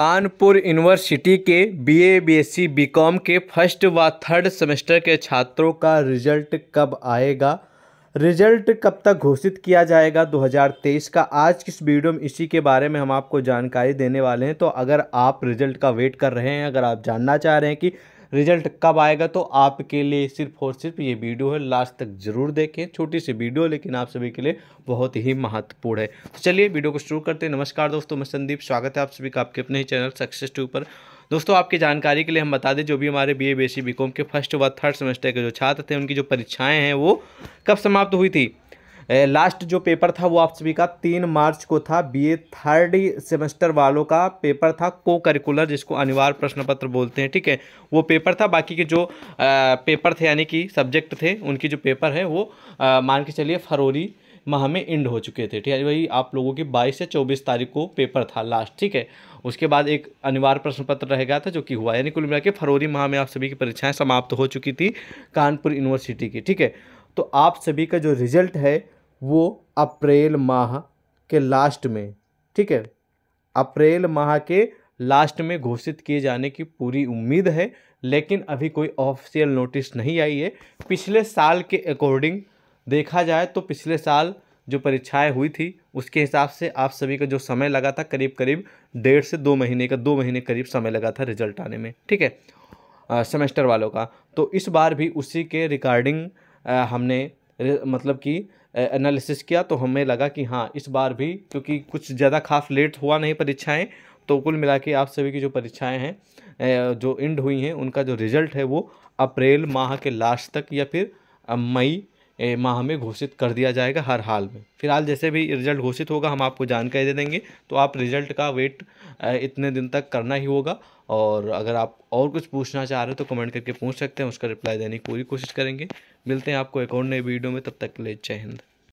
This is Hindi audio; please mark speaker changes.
Speaker 1: कानपुर यूनिवर्सिटी के बीए बीएससी बीकॉम के फर्स्ट व थर्ड सेमेस्टर के छात्रों का रिजल्ट कब आएगा रिजल्ट कब तक घोषित किया जाएगा 2023 का आज किस वीडियो में इसी के बारे में हम आपको जानकारी देने वाले हैं तो अगर आप रिजल्ट का वेट कर रहे हैं अगर आप जानना चाह रहे हैं कि रिजल्ट कब आएगा तो आपके लिए सिर्फ और सिर्फ ये वीडियो है लास्ट तक जरूर देखें छोटी सी वीडियो लेकिन आप सभी के लिए बहुत ही महत्वपूर्ण है तो चलिए वीडियो को शुरू करते हैं नमस्कार दोस्तों मैं संदीप स्वागत है आप सभी का आपके अपने ही चैनल सक्सेस टू पर दोस्तों आपकी जानकारी के लिए हम बता दें जो भी हमारे बी ए बी के फर्स्ट व थर्ड सेमेस्टर के जो छात्र थे उनकी जो परीक्षाएँ हैं वो कब समाप्त हुई थी लास्ट जो पेपर था वो आप सभी का तीन मार्च को था बीए थर्ड सेमेस्टर वालों का पेपर था को करिकुलर जिसको अनिवार्य प्रश्न पत्र बोलते हैं ठीक है वो पेपर था बाकी के जो आ, पेपर थे यानी कि सब्जेक्ट थे उनकी जो पेपर है वो आ, मान के चलिए फरवरी माह में एंड हो चुके थे ठीक है वही आप लोगों की 22 से 24 तारीख को पेपर था लास्ट ठीक है उसके बाद एक अनिवार्य प्रश्न पत्र रह गया था जो कि हुआ यानी कुल मिला के फरवरी माह में आप सभी की परीक्षाएं समाप्त हो चुकी थी कानपुर यूनिवर्सिटी की ठीक है तो आप सभी का जो रिजल्ट है वो अप्रैल माह के लास्ट में ठीक है अप्रैल माह के लास्ट में घोषित किए जाने की पूरी उम्मीद है लेकिन अभी कोई ऑफिशियल नोटिस नहीं आई है पिछले साल के अकॉर्डिंग देखा जाए तो पिछले साल जो परीक्षाएं हुई थी उसके हिसाब से आप सभी का जो समय लगा था करीब करीब डेढ़ से दो महीने का दो महीने करीब समय लगा था रिजल्ट आने में ठीक है सेमेस्टर वालों का तो इस बार भी उसी के रिकॉर्डिंग हमने मतलब कि एनालिसिस किया तो हमें लगा कि हाँ इस बार भी क्योंकि कुछ ज़्यादा खास लेट हुआ नहीं परीक्षाएं तो कुल मिला के आप सभी की जो परीक्षाएं हैं जो इंड हुई हैं उनका जो रिजल्ट है वो अप्रैल माह के लास्ट तक या फिर मई माह में घोषित कर दिया जाएगा हर हाल में फिलहाल जैसे भी रिजल्ट घोषित होगा हम आपको जानकारी दे देंगे तो आप रिजल्ट का वेट इतने दिन तक करना ही होगा और अगर आप और कुछ पूछना चाह रहे हो तो कमेंट करके पूछ सकते हैं उसका रिप्लाई देने की पूरी कोशिश करेंगे मिलते हैं आपको एक और नई वीडियो में तब तक के लिए जय हिंद